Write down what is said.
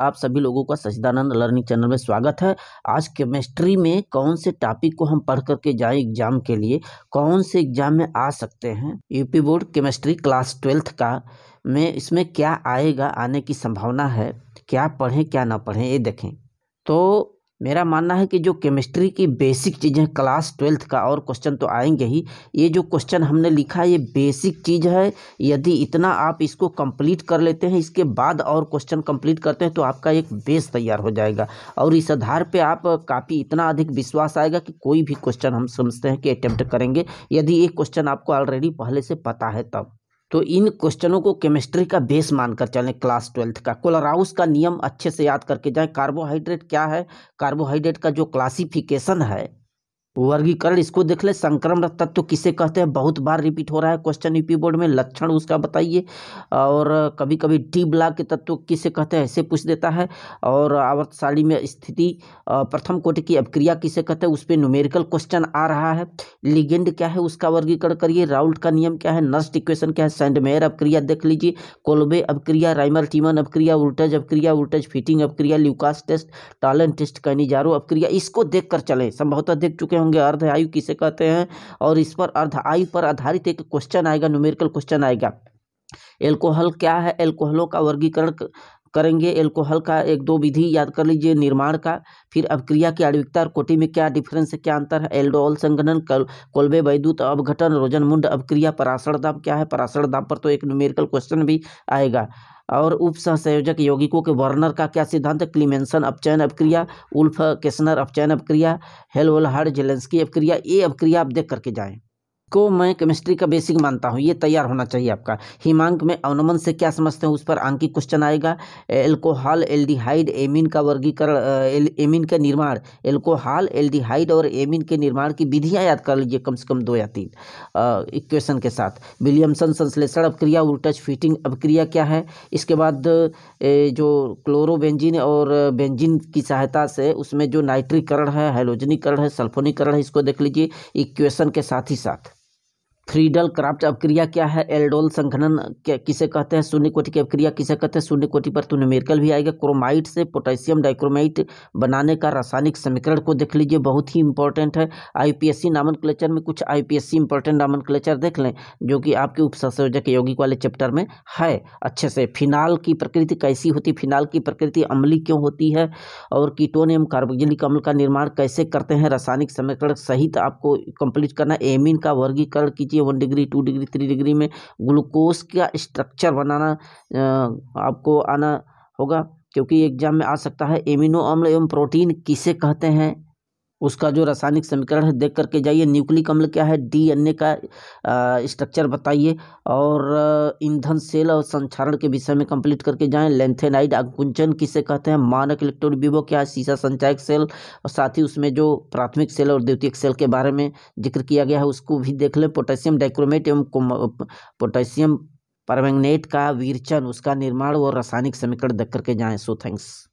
आप सभी लोगों का सचिदानंद लर्निंग चैनल में स्वागत है आज केमिस्ट्री में कौन से टॉपिक को हम पढ़ करके जाएं एग्जाम के लिए कौन से एग्जाम में आ सकते हैं UP board chemistry class twelfth का में इसमें क्या आएगा आने की संभावना है क्या पढ़ें क्या ना पढ़ें ये देखें तो मेरा मानना है कि जो केमिस्ट्री की बेसिक चीज़ें क्लास ट्वेल्थ का और क्वेश्चन तो आएंगे ही ये जो क्वेश्चन हमने लिखा है ये बेसिक चीज़ है यदि इतना आप इसको कंप्लीट कर लेते हैं इसके बाद और क्वेश्चन कंप्लीट करते हैं तो आपका एक बेस तैयार हो जाएगा और इस आधार पर आप काफ़ी इतना अधिक विश्वास आएगा कि कोई भी क्वेश्चन हम समझते हैं कि अटैम्प्ट करेंगे यदि ये क्वेश्चन आपको ऑलरेडी पहले से पता है तब तो इन क्वेश्चनों को केमिस्ट्री का बेस मानकर चलें क्लास ट्वेल्थ का कोलराउस का नियम अच्छे से याद करके जाएं कार्बोहाइड्रेट क्या है कार्बोहाइड्रेट का जो क्लासिफिकेशन है वर्गीकरण इसको देख ले संक्रमण तत्व तो किसे कहते हैं बहुत बार रिपीट हो रहा है क्वेश्चन यूपी बोर्ड में लक्षण उसका बताइए और कभी कभी डी ब्लॉक के तत्व तो किसे कहते हैं ऐसे पूछ देता है और आवर्तशाली में स्थिति प्रथम कोटि की अभिक्रिया किसे कहते हैं उस पर न्यूमेरिकल क्वेश्चन आ रहा है लिगेंड क्या है उसका वर्गीकरण करिए राउल्ट का नियम क्या है नर्स्ट इक्वेशन क्या है सैंडमेयर अभिक्रिया देख लीजिए कोलबे अभिक्रिया राइमर टीमन अभिक्रिया उल्टेज अभिक्रिया उल्टेज फिटिंग अभिक्रिया Lucas test Tollens test Cannizzaro अभिक्रिया इसको देख कर चले संभवतः देख चुके होंगे होंगे अर्ध आयु किसे कहते हैं और इस पर अर्ध आयु पर आधारित एक क्वेश्चन आएगा न्यूमेरिकल क्वेश्चन आएगा एल्कोहल क्या है एल्कोहलों का वर्गीकरण करेंगे एल्कोहल का एक दो विधि याद कर लीजिए निर्माण का फिर अब क्रिया की आणविकता और कोटि में क्या डिफरेंस है क्या अंतर है एल्डोल संगठन कल कोल्बे वैद्युत अवघटन रोजनमुंड अवक्रिया पराशर दाब क्या है पराशर दाब पर तो एक न्यूमेरिकल क्वेश्चन भी आएगा और उप सहसंयोजक यौगिकों के वर्नर का क्या सिद्धांत क्लीमेंसन अपचयन अपक्रिया उल्फ केसनर अपचयन अपक्रिया हेलवोल हार्ड जेलेंस्की अपक्रिया ये अपक्रिया आप देख करके जाएँ को मैं केमिस्ट्री का बेसिक मानता हूँ ये तैयार होना चाहिए आपका हिमांक में अवनमन से क्या समझते हैं उस पर आंकी क्वेश्चन आएगा एल्कोहल एल्डिहाइड एमिन का वर्गीकरण एमिन का निर्माण एल्कोहल एल्डिहाइड और एमिन के निर्माण की विधियाँ याद कर लीजिए कम से कम दो या तीन इक्वेशन के साथ विलियमसन संश्लेषण अपक्रिया उल्टच फिटिंग अपक्रिया क्या है इसके बाद जो क्लोरोबेंजिन और बेंजिन की सहायता से उसमें जो नाइट्रिकरण है हाइलोजनीकरण है सल्फोनीकरण है इसको देख लीजिए इक्वेशन के साथ ही साथ फ्रीडल क्राफ्ट अपक्रिया क्या है एल्डोल संघनन किसे कहते हैं शून्य कोटि की अपक्रिया किसे कहते हैं शून्य कोटि पर तो न्यूमेरिकल भी आएगा क्रोमाइट से पोटेशियम डाइक्रोमाइट बनाने का रासायनिक समीकरण को देख लीजिए बहुत ही इंपॉर्टेंट है आईपीएससी नामन क्लेचर में कुछ आईपीएससी इंपॉर्टेंट नामन क्लेचर देख लें जो कि आपके उपसंयोजक यौगिक वाले चैप्टर में है अच्छे से फिनाल की प्रकृति कैसी होती फिनाल की प्रकृति अम्ली क्यों होती है और कीटोन एवं कार्बोक्जिलिक अम्ल का निर्माण कैसे करते हैं रासायनिक समीकरण सहित आपको कंप्लीट करना एमिन का वर्गीकरण कीजिए है one degree two degree three degree में ग्लूकोज का स्ट्रक्चर बनाना आपको आना होगा क्योंकि एग्जाम में आ सकता है एमिनो अम्ल एवं प्रोटीन किसे कहते हैं उसका जो रासायनिक समीकरण है देख करके जाइए न्यूक्लिक अम्ल क्या है डीएनए का स्ट्रक्चर बताइए और ईंधन सेल और संक्षारण के विषय में कंप्लीट करके जाएं लेंथेनाइड आकुंचन किसे कहते हैं मानक इलेक्ट्रोड विवो क्या है सीसा संचायक सेल और साथ ही उसमें जो प्राथमिक सेल और द्वितीयक सेल के बारे में जिक्र किया गया है उसको भी देख लें पोटेशियम डाइक्रोमेट एवं पोटेशियम परमैंगनेट का वीरचन उसका निर्माण और रासायनिक समीकरण देख करके जाएँ सो थैंक्स